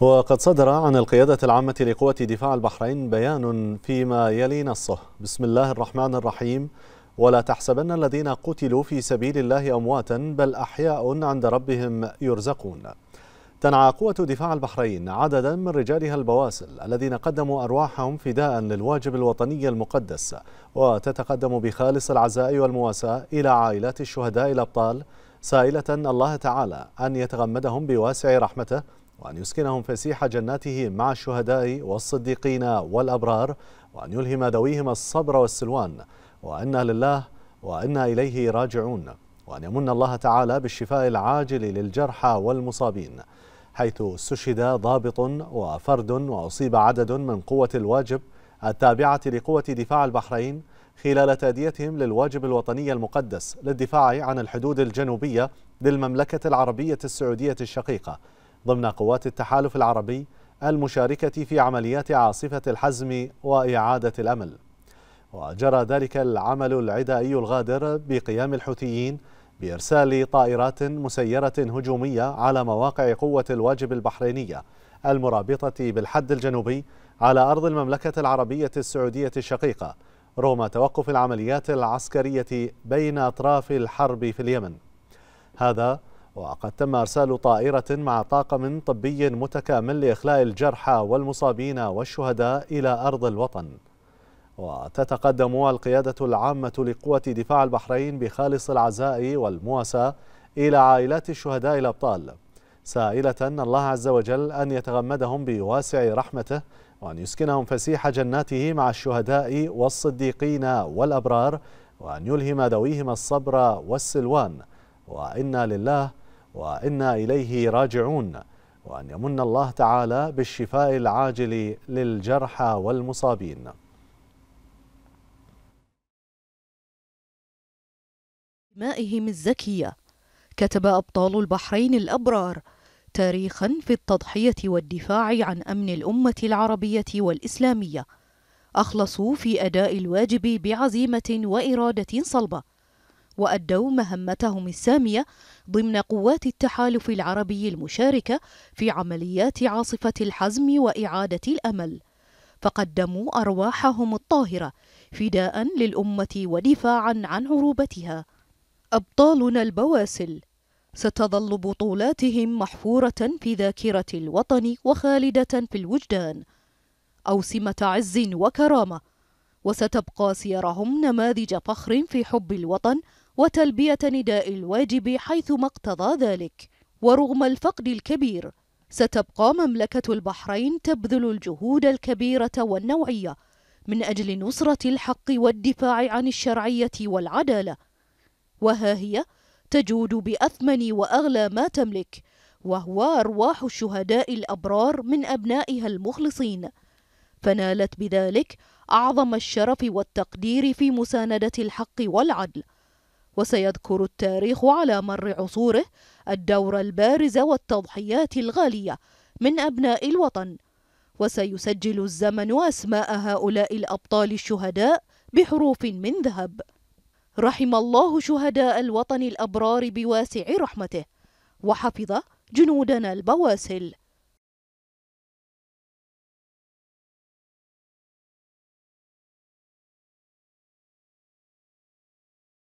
وقد صدر عن القيادة العامة لقوة دفاع البحرين بيان فيما يلي نصه بسم الله الرحمن الرحيم ولا تحسبن الذين قتلوا في سبيل الله أمواتا بل أحياء عند ربهم يرزقون تنعى قوة دفاع البحرين عددا من رجالها البواسل الذين قدموا أرواحهم فداء للواجب الوطني المقدس وتتقدم بخالص العزاء والمواساة إلى عائلات الشهداء الأبطال سائلة الله تعالى أن يتغمدهم بواسع رحمته وأن يسكنهم فسيح جناته مع الشهداء والصديقين والأبرار وأن يلهم ذويهم الصبر والسلوان وأنا لله وأنا إليه راجعون وأن يمن الله تعالى بالشفاء العاجل للجرحى والمصابين حيث استشهد ضابط وفرد وأصيب عدد من قوة الواجب التابعة لقوة دفاع البحرين خلال تأديتهم للواجب الوطني المقدس للدفاع عن الحدود الجنوبية للمملكة العربية السعودية الشقيقة ضمن قوات التحالف العربي المشاركة في عمليات عاصفة الحزم وإعادة الأمل وجرى ذلك العمل العدائي الغادر بقيام الحوثيين بإرسال طائرات مسيرة هجومية على مواقع قوة الواجب البحرينية المرابطة بالحد الجنوبي على أرض المملكة العربية السعودية الشقيقة رغم توقف العمليات العسكرية بين أطراف الحرب في اليمن هذا وقد تم أرسال طائرة مع طاقم طبي متكامل لإخلاء الجرحى والمصابين والشهداء إلى أرض الوطن وتتقدم القيادة العامة لقوة دفاع البحرين بخالص العزاء والمواساة إلى عائلات الشهداء الأبطال سائلة الله عز وجل أن يتغمدهم بواسع رحمته وأن يسكنهم فسيح جناته مع الشهداء والصديقين والأبرار وأن يلهم ذويهم الصبر والسلوان وإنا لله وإنا إليه راجعون وأن يمن الله تعالى بالشفاء العاجل للجرحى والمصابين مائهم الزكية كتب أبطال البحرين الأبرار تاريخا في التضحية والدفاع عن أمن الأمة العربية والإسلامية أخلصوا في أداء الواجب بعزيمة وإرادة صلبة وأدوا مهمتهم السامية ضمن قوات التحالف العربي المشاركة في عمليات عاصفة الحزم وإعادة الأمل فقدموا أرواحهم الطاهرة فداء للأمة ودفاعا عن عروبتها أبطالنا البواسل ستظل بطولاتهم محفورة في ذاكرة الوطن وخالدة في الوجدان أوسمة عز وكرامة وستبقى سيرهم نماذج فخر في حب الوطن وتلبية نداء الواجب حيث اقتضى ذلك ورغم الفقد الكبير ستبقى مملكة البحرين تبذل الجهود الكبيرة والنوعية من أجل نصرة الحق والدفاع عن الشرعية والعدالة وها هي تجود بأثمن وأغلى ما تملك وهو أرواح الشهداء الأبرار من أبنائها المخلصين فنالت بذلك أعظم الشرف والتقدير في مساندة الحق والعدل وسيذكر التاريخ على مر عصوره الدور البارز والتضحيات الغالية من أبناء الوطن وسيسجل الزمن أسماء هؤلاء الأبطال الشهداء بحروف من ذهب رحم الله شهداء الوطن الأبرار بواسع رحمته وحفظ جنودنا البواسل